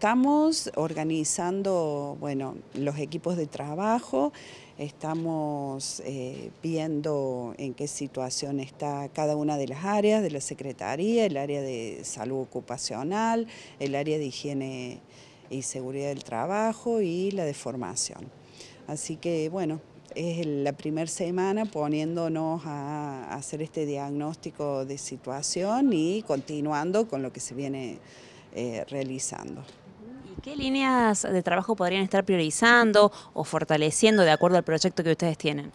Estamos organizando, los equipos de trabajo, estamos eh, viendo en qué situación está cada una de las áreas de la Secretaría, el área de salud ocupacional, el área de higiene y seguridad del trabajo y la de formación. Así que, bueno, es la primera semana poniéndonos a hacer este diagnóstico de situación y continuando con lo que se viene eh, realizando. ¿Qué líneas de trabajo podrían estar priorizando o fortaleciendo de acuerdo al proyecto que ustedes tienen?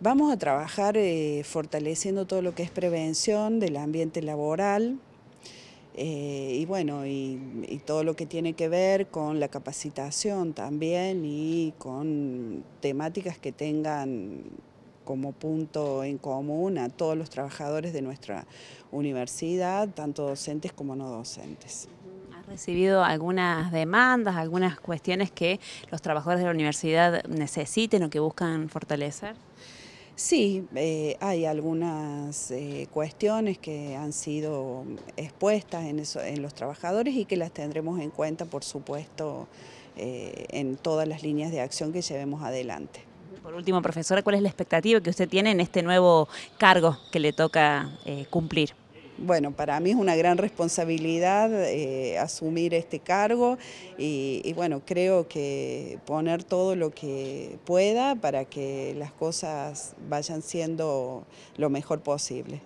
Vamos a trabajar eh, fortaleciendo todo lo que es prevención del ambiente laboral eh, y bueno, y, todo lo que tiene que ver con la capacitación también y con temáticas que tengan como punto en común a todos los trabajadores de nuestra universidad, tanto docentes como no docentes. ¿Ha recibido algunas demandas, algunas cuestiones que los trabajadores de la universidad necesiten o que buscan fortalecer? Sí, eh, hay algunas eh, cuestiones que han sido expuestas en, los trabajadores y que las tendremos en cuenta, por supuesto, eh, en todas las líneas de acción que llevemos adelante. Por último, profesora, ¿cuál es la expectativa que usted tiene en este nuevo cargo que le toca cumplir? Bueno, para mí es una gran responsabilidad eh, asumir este cargo y, bueno, creo que poner todo lo que pueda para que las cosas vayan siendo lo mejor posible.